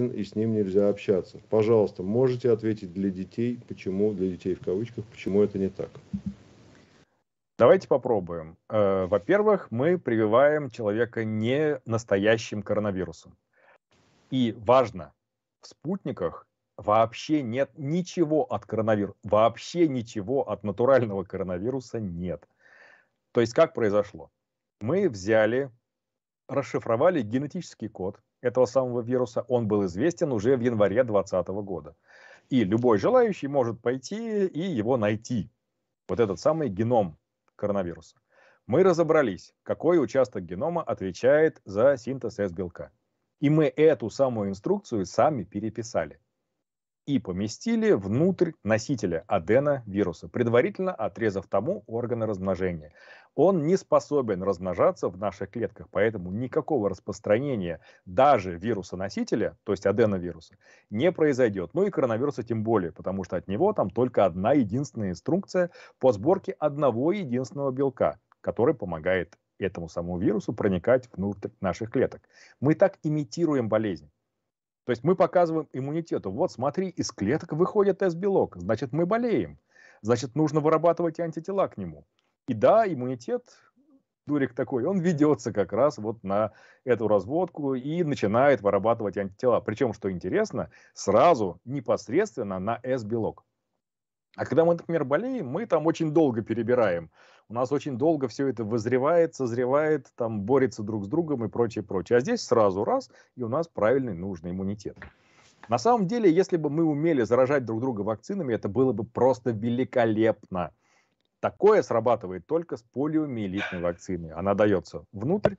голоден и с ним нельзя общаться. Пожалуйста, можете ответить для детей, почему, для детей в кавычках, почему это не так? Давайте попробуем. Э, во-первых, мы прививаем человека не настоящим коронавирусом. И важно, в спутниках вообще нет ничего от коронавируса, вообще ничего от натурального коронавируса нет. То есть как произошло? Мы взяли, расшифровали генетический код этого самого вируса, он был известен уже в январе 2020 года. И любой желающий может пойти и его найти. Вот этот самый геном коронавируса. Мы разобрались, какой участок генома отвечает за синтез С-белка. И мы эту самую инструкцию сами переписали и поместили внутрь носителя адена вируса, предварительно отрезав тому органы размножения. Он не способен размножаться в наших клетках, поэтому никакого распространения даже вируса-носителя, то есть аденовируса, не произойдет. Ну и коронавируса тем более, потому что от него там только одна единственная инструкция по сборке одного единственного белка, который помогает этому самому вирусу проникать внутрь наших клеток. Мы так имитируем болезнь. То есть мы показываем иммунитету, вот смотри, из клеток выходит С-белок, значит мы болеем, значит нужно вырабатывать антитела к нему. И да, иммунитет, дурик такой, он ведется как раз вот на эту разводку и начинает вырабатывать антитела. Причем, что интересно, сразу непосредственно на С-белок. А когда мы, например, болеем, мы там очень долго перебираем у нас очень долго все это вызревает, созревает, там борется друг с другом и прочее, прочее. А здесь сразу раз, и у нас правильный, нужный иммунитет. На самом деле, если бы мы умели заражать друг друга вакцинами, это было бы просто великолепно. Такое срабатывает только с полиомиелитной вакциной. Она дается внутрь,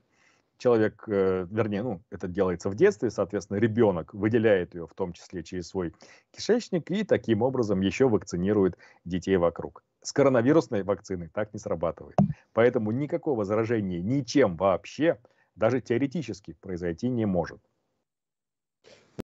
человек, э, вернее, ну, это делается в детстве, соответственно, ребенок выделяет ее в том числе через свой кишечник и таким образом еще вакцинирует детей вокруг с коронавирусной вакциной так не срабатывает. Поэтому никакого возражения ничем вообще даже теоретически произойти не может.